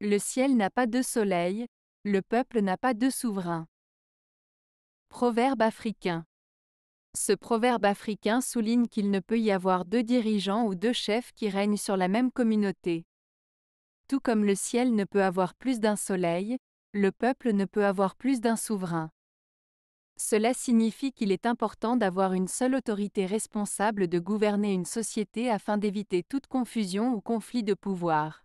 Le ciel n'a pas de soleil, le peuple n'a pas de souverains. Proverbe africain. Ce proverbe africain souligne qu'il ne peut y avoir deux dirigeants ou deux chefs qui règnent sur la même communauté. Tout comme le ciel ne peut avoir plus d'un soleil, le peuple ne peut avoir plus d'un souverain. Cela signifie qu'il est important d'avoir une seule autorité responsable de gouverner une société afin d'éviter toute confusion ou conflit de pouvoir.